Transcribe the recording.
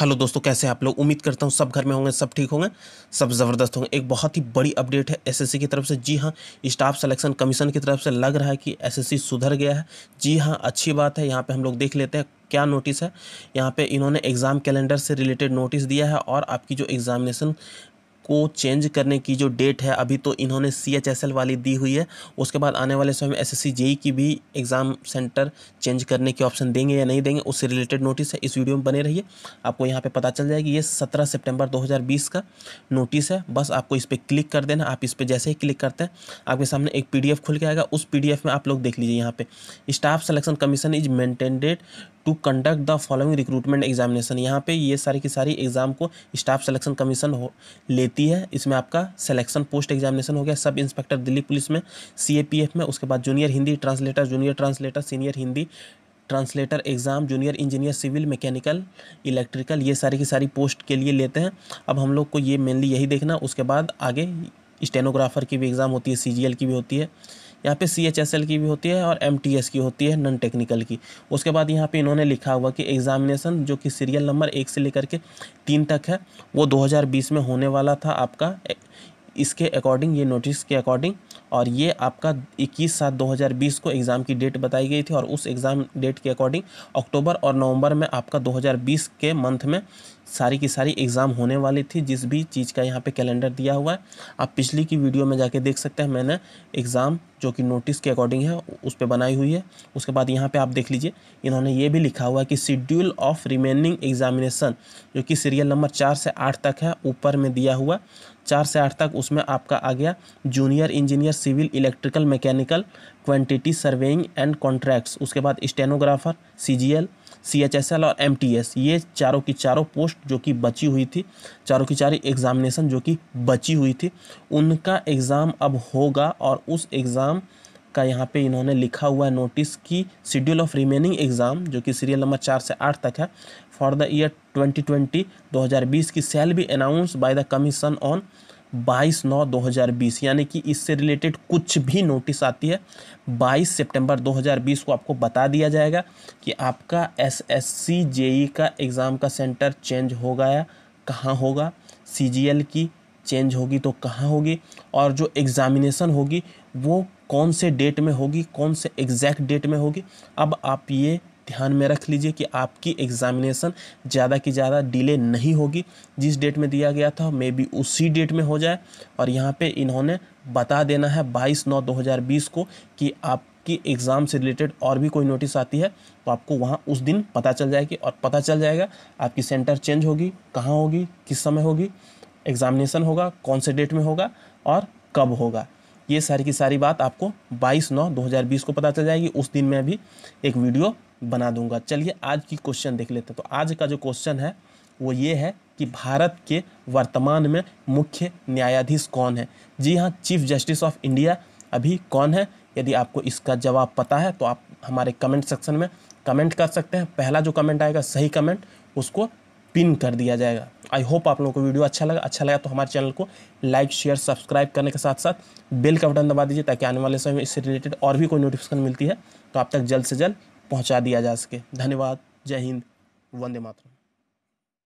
hello दोस्तों कैसे आप लोग उम्मीद करता हूँ सब घर में होंगे सब ठीक होंगे सब ज़बरदस्त होंगे एक बहुत ही बड़ी अपडेट है एसएससी की तरफ से जी हाँ स्टाफ सिलेक्शन कमीशन की तरफ से लग रहा है कि एसएससी सुधर गया है जी हाँ अच्छी बात है यहाँ पे हम लोग देख लेते हैं क्या नोटिस है यहाँ पे इन्होंने एग्ज़ाम कैलेंडर से रिलेटेड नोटिस दिया है और आपकी जो एग्ज़ामिनेशन को चेंज करने की जो डेट है अभी तो इन्होंने सी वाली दी हुई है उसके बाद आने वाले समय में एस एस e की भी एग्ज़ाम सेंटर चेंज करने के ऑप्शन देंगे या नहीं देंगे उससे रिलेटेड नोटिस है इस वीडियो में बने रहिए आपको यहाँ पर पता चल जाएगी ये दो हज़ार बीस का नोटिस है बस आपको इस पर क्लिक कर देना आप इस पर जैसे ही क्लिक करते हैं आपके सामने एक पी खुल के आएगा उस पी में आप लोग देख लीजिए यहाँ पर staff selection commission is intended to conduct the following recruitment examination यहाँ पे ये सारी की सारी एग्ज़ाम को स्टाफ सिलेक्शन कमीशन हो लेती है इसमें आपका सिलेक्शन पोस्ट एग्जामिनेशन हो गया सब इंस्पेक्टर दिल्ली पुलिस में सी में उसके बाद junior Hindi translator junior translator senior Hindi translator exam junior engineer civil mechanical electrical ये सारी की सारी पोस्ट के लिए लेते हैं अब हम लोग को ये मेनली यही देखना उसके बाद आगे स्टेनोग्राफर की भी एग्ज़ाम होती है सीजीएल की भी होती है यहाँ पे सी एच एस एल की भी होती है और एम टी एस की होती है नॉन टेक्निकल की उसके बाद यहाँ पे इन्होंने लिखा हुआ कि एग्ज़ामिनेशन जो कि सीरियल नंबर एक से लेकर के तीन तक है वो दो हज़ार बीस में होने वाला था आपका इसके अकॉर्डिंग ये नोटिस के अकॉर्डिंग और ये आपका 21 सात 2020 को एग्ज़ाम की डेट बताई गई थी और उस एग्ज़ाम डेट के अकॉर्डिंग अक्टूबर और नवंबर में आपका 2020 के मंथ में सारी की सारी एग्ज़ाम होने वाली थी जिस भी चीज़ का यहाँ पे कैलेंडर दिया हुआ है आप पिछली की वीडियो में जाके देख सकते हैं मैंने एग्ज़ाम जो कि नोटिस के अकॉर्डिंग है उस पर बनाई हुई है उसके बाद यहाँ पे आप देख लीजिए इन्होंने ये भी लिखा हुआ है कि शेड्यूल ऑफ रिमेनिंग एग्जामिनेशन जो कि सीरियल नंबर चार से आठ तक है ऊपर में दिया हुआ चार से आठ तक उसमें आपका आ गया junior engineer civil electrical mechanical quantity surveying and contracts उसके बाद stenographer C C H S L और एम टी एस ये चारों की चारों पोस्ट जो कि बची हुई थी चारों की चार एग्ज़ामिनेशन जो कि बची हुई थी उनका एग्ज़ाम अब होगा और उस एग्ज़ाम का यहाँ पे इन्होंने लिखा हुआ है नोटिस की शेड्यूल ऑफ रिमेनिंग एग्ज़ाम जो कि सीरियल नंबर चार से आठ तक है फॉर द ईयर 2020 2020 की सेल भी announce by the commission on 22 नौ 2020 यानी कि इससे रिलेटेड कुछ भी नोटिस आती है 22 सितंबर 2020 को आपको बता दिया जाएगा कि आपका एस एस सी जेई का एग्ज़ाम का सेंटर चेंज होगा या कहाँ होगा सी जी एल की चेंज होगी तो कहाँ होगी और जो एग्ज़ामिनेसन होगी वो कौन से डेट में होगी कौन से एग्जैक्ट डेट में होगी अब आप ये ध्यान में रख लीजिए कि आपकी एग्ज़ामिनेशन ज़्यादा की ज़्यादा डिले नहीं होगी जिस डेट में दिया गया था मे बी उसी डेट में हो जाए और यहाँ पे इन्होंने बता देना है 22 नौ 2020 को कि आपकी एग्ज़ाम से रिलेटेड और भी कोई नोटिस आती है तो आपको वहाँ उस दिन पता चल जाएगी और पता चल जाएगा आपकी सेंटर चेंज होगी कहाँ होगी किस समय होगी एग्ज़ामिनेशन होगा कौन से डेट में होगा और कब होगा ये सारी की सारी बात आपको 22 नौ 2020 को पता चल जाएगी उस दिन मैं भी एक वीडियो बना दूंगा चलिए आज की क्वेश्चन देख लेते हैं तो आज का जो क्वेश्चन है वो ये है कि भारत के वर्तमान में मुख्य न्यायाधीश कौन है जी हाँ चीफ जस्टिस ऑफ इंडिया अभी कौन है यदि आपको इसका जवाब पता है तो आप हमारे कमेंट सेक्शन में कमेंट कर सकते हैं पहला जो कमेंट आएगा सही कमेंट उसको पिन कर दिया जाएगा आई होप आप लोगों को वीडियो अच्छा लगा अच्छा लगा तो हमारे चैनल को लाइक शेयर सब्सक्राइब करने के साथ साथ बेल का बटन दबा दीजिए ताकि आने वाले समय में इससे रिलेटेड और भी कोई नोटिफिकेशन मिलती है तो आप तक जल्द से जल्द पहुंचा दिया जा सके धन्यवाद जय हिंद वंदे मातरम